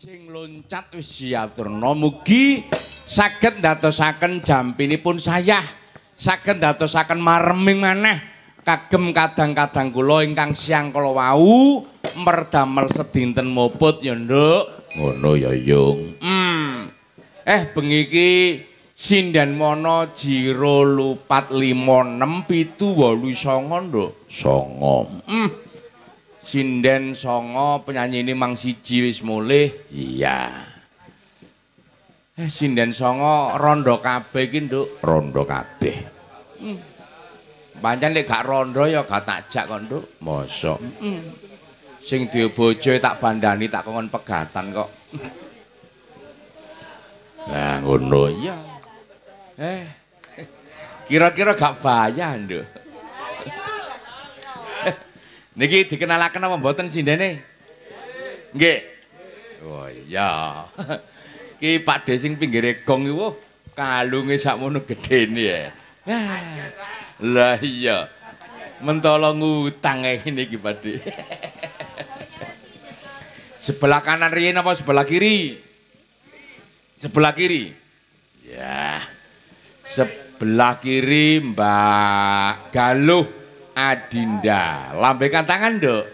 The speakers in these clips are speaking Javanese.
Jeng loncat wis siaturno mugi saged ndadosaken jampinipun saya saged ndadosaken mareming maneh kagem kadang-kadang kula ingkang siang kala wau merdamel sedinten mobot ya nduk ngono ya yung hmm. eh bengi iki sinden mono jiro lupat limo nem pitu wolu songon do songom hmm. sinden songo penyanyi ini mang siji wis mulih iya eh sinden songo rondo kabeh iki nduk rondo kabeh hmm. pancen lek gak rondo ya gak takjak, jak kok nduk mosok hmm. sing duwe bojo tak bandani tak kongon pegatan kok nah ngono iya eh kira-kira gak bayar nduk Niki dikenalaken apa mboten sindene? Nggih. Oh iya. Ki Pak De sing pinggir gong iku kalunge sakmono gedene ya. Lah iya. Mentolo ngutang e ngene iki Pak De. Sebelah kanan riyen apa sebelah kiri? Sebelah kiri. Ya. Sebelah kiri Mbak Galuh. Adinda. Lambaikan tangan, Dok.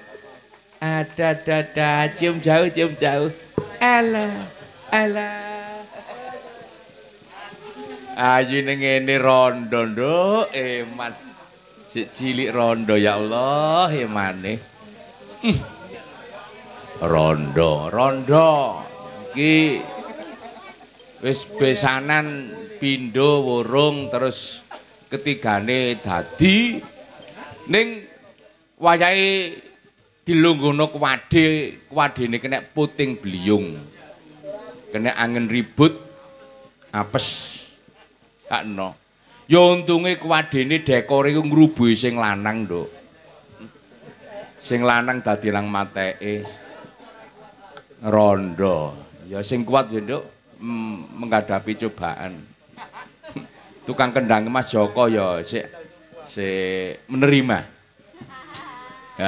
Ada dada, cium jauh, cium jauh. Ala, ala. Ayu ini ngene rondo, Dok. Eman. Eh, si cilik rondo, ya Allah, eman eh, hmm. nih. Rondo, rondo. Ki wis besanan pindo wurung terus ketigane dadi ning wayahe dilungguhno kuwade kuwadene kena puting beliung kena angin ribut apes kakno ya untunge kuwadene dekore ku ngrubuhi sing lanang nduk sing lanang dadi nang mateke rondo ya sing kuat ya nduk menghadapi cobaan tukang kendang Mas Joko ya sik si menerima.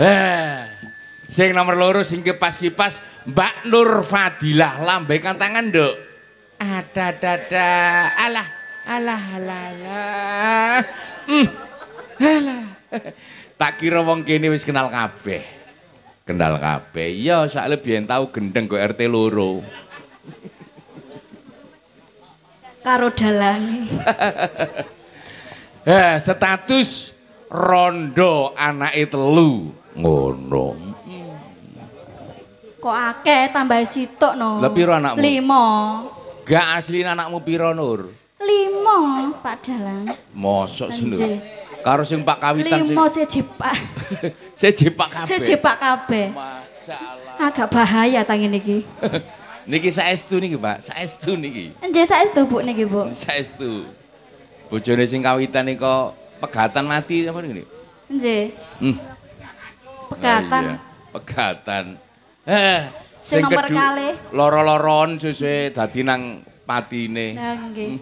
eh, sing nomor loro sing kipas-kipas Mbak Nur Fadilah lambaikan tangan, Dok. Ada dada. Alah, alah, alah. Hmm. alah. tak kira wong kene wis kenal kabeh. Kenal kabeh. Iya, sak lebih tahu gendeng kok RT loro. karo dalangi. eh, status rondo anak telu ngono. Hmm. Kok akeh tambah sitok no? Lebih piro anakmu? Lima. Gak asli anakmu piro nur? Lima pak dalang. Mosok sih Karo sing pak kawitan sih. Lima sejepak. Sejepak si jepak kabe. Si kabe. Agak bahaya tang ini. Niki saestu niki, Pak. Saestu niki. Endi saestu Bu niki, Bu? Saestu. Bojone sing kawitan niku pegatan mati apa niki? Nggih. Hmm. Pegatan. Pegatan. Heh. Sing nomor kalih. Loro-loron sese dadi nang patine. Nah, nggih. Hmm.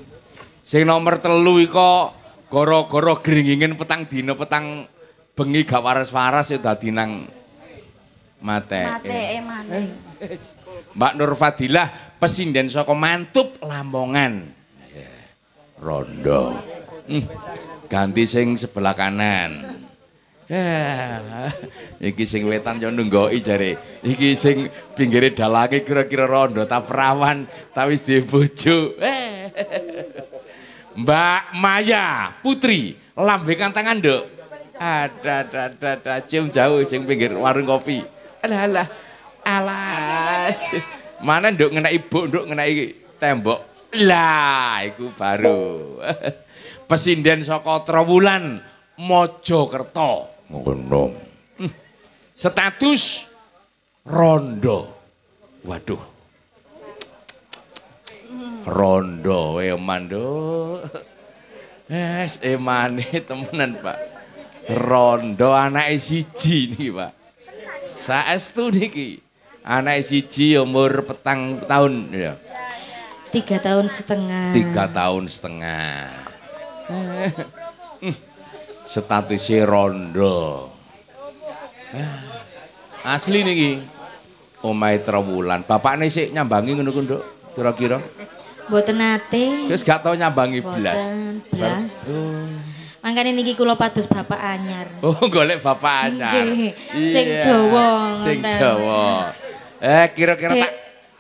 Sing nomor telu iko gara-gara gringingen petang dina petang bengi gak waras-waras ya dadi nang mateke. Mateke eh, maning. Eh. Mbak Nur Fadilah pesinden soko Mantup Lamongan. Ya, rondo. Hmm, ganti sing sebelah kanan. Ya, iki sing wetan yo nunggoki jare. Iki sing pinggire dalange kira-kira rondo ta perawan ta wis duwe eh. Mbak Maya Putri, lambekan tangan, dok Ada ada ada cium jauh sing pinggir warung kopi. Alah alah. ala Mana nduk ngena ibu, nduk ngena tembok. Lah, iku baru. Pesinden saka Trawulan, Mojokerto. Ngono. Status rondo. Waduh. Rondo eh, eman nduk. Es emane eh, temenan, Pak. Rondo anak siji niki, Pak. Saestu niki anak siji umur petang tahun ya. Tiga tahun setengah. Tiga tahun setengah. Hmm. Statusnya rondo. Ah, asli nih, omai Omahe bapak nih sih nyambangi ngunduk ku, Kira-kira. buat nate. terus gak tau nyambangi belas. Belas. Oh. Mangkane niki kula Patus bapak anyar. Oh, golek bapak anyar. Nggih. Sing iya, Jawa. Sing Jawa. Eh, kira-kira tak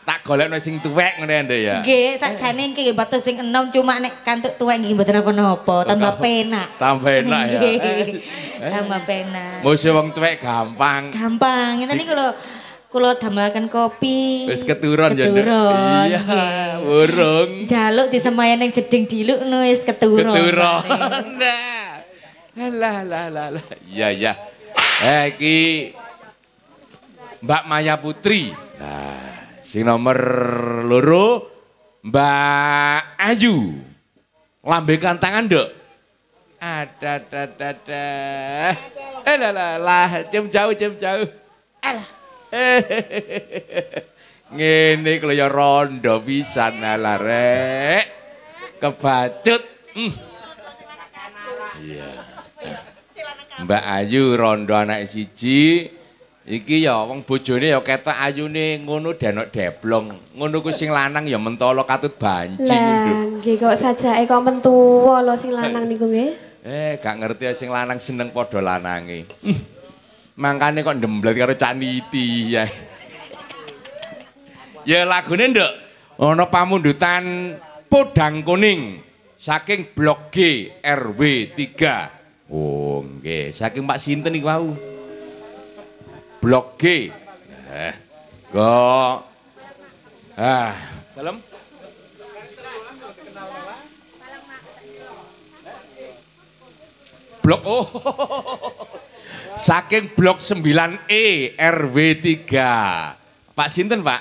tak golek no sing tuwek ngene ndek ya. Nggih, sakjane iki nggih batu sing enom cuma nek kantuk tuwek nggih mboten apa-apa, oh, tambah penak. Tambah enak ya. Eh, eh. tanpa penak. Mosok wong tuwek gampang. Gampang. Ngene iki lho kula damelaken kopi. Wis keturun ya. Keturun. Iya, burung. Jaluk disemayan ning jeding diluk no wis keturun. Keturun. Lah lah lah lah. Ya ya. Eh iki Mbak Maya Putri. Nah, sing nomor loro Mbak Ayu. Lambekan tangan, Dok. Ada, ada, ada, ada. Eh, lah, lah, lah. Cium jauh, cium jauh. Alah. Ngene ya rondo pisan Kebacut. Iya. Mbak Ayu rondo anak siji, Iki ya wong bojone ya ketok ayune ngono denok deblong. Ngono ku sing lanang ya mentolo katut banjing ngono. Lah kok sajake kok mentua lo sing lanang niku nggih. Eh gak ngerti ya sing lanang seneng padha lanange. Mangkane kok ndemblet karo cak niti ya. ya lagune nduk ana pamundutan podang kuning saking blok G RW 3. Oh nggih saking Pak Sinten iku wau. Blok G. Eh, kok. Ah, dalam. Blok oh. Saking blok 9E RW 3. Pak sinten, Pak?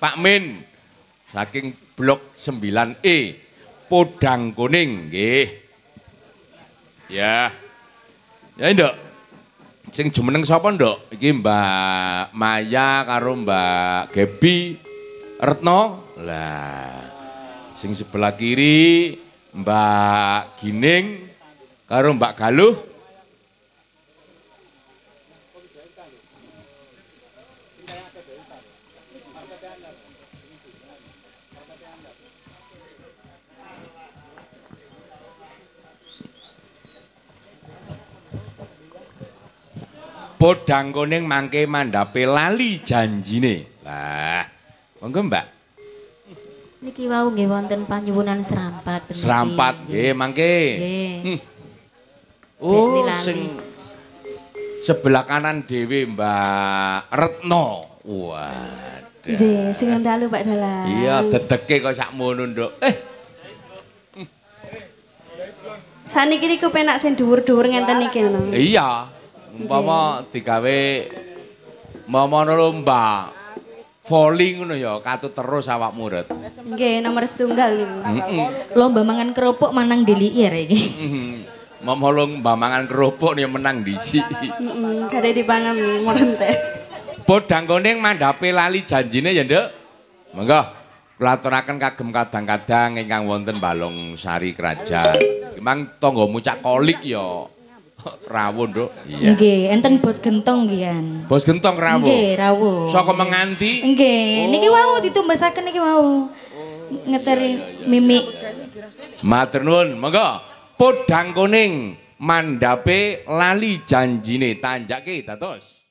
Pak Min. Saking blok 9E Podang Kuning nggih. Ya. Ya, Nduk. sing jumeneng sapa ndok iki Mbak Maya karo Mbak Gebi Retno lah sing sebelah kiri Mbak Gining karo Mbak Galuh podhang koning mangke mandhape lali janjine. Lah, monggo Mbak. Niki wau nggih wonten panyuwunan serampat Serampat nggih mangke. Nggih. Hmm. Oh, sing sebelah kanan dhewe Mbak Retno. Waduh. Nggih, sing ndalu Pak Dalan. Iya, dedeke kok sakmono, Nduk. Eh. Saniki niku penak sing dhuwur-dhuwur ngenten niki Iya. umpama digawe momono lomba voli ngono ya katut terus awak murid nggih nomor setunggal nih lomba mangan kerupuk manang dili ire iki momolo lomba mangan kerupuk nih menang disi heeh mm -hmm. dipangan murid teh podang koning mandape lali janjine ya ndek monggo kulaturaken kagem kadang-kadang ingkang wonten Balong Sari Kerajaan memang tonggomu cak kolik yo ya. rawon dok iya Nge, enten bos gentong gian bos gentong rawon Nge, rawon soko menganti Nge, oh. niki wau ditumbasakan niki wau oh, ngeteri ya, ya, ya. mimik monggo podang kuning mandape lali janjine tanjake datos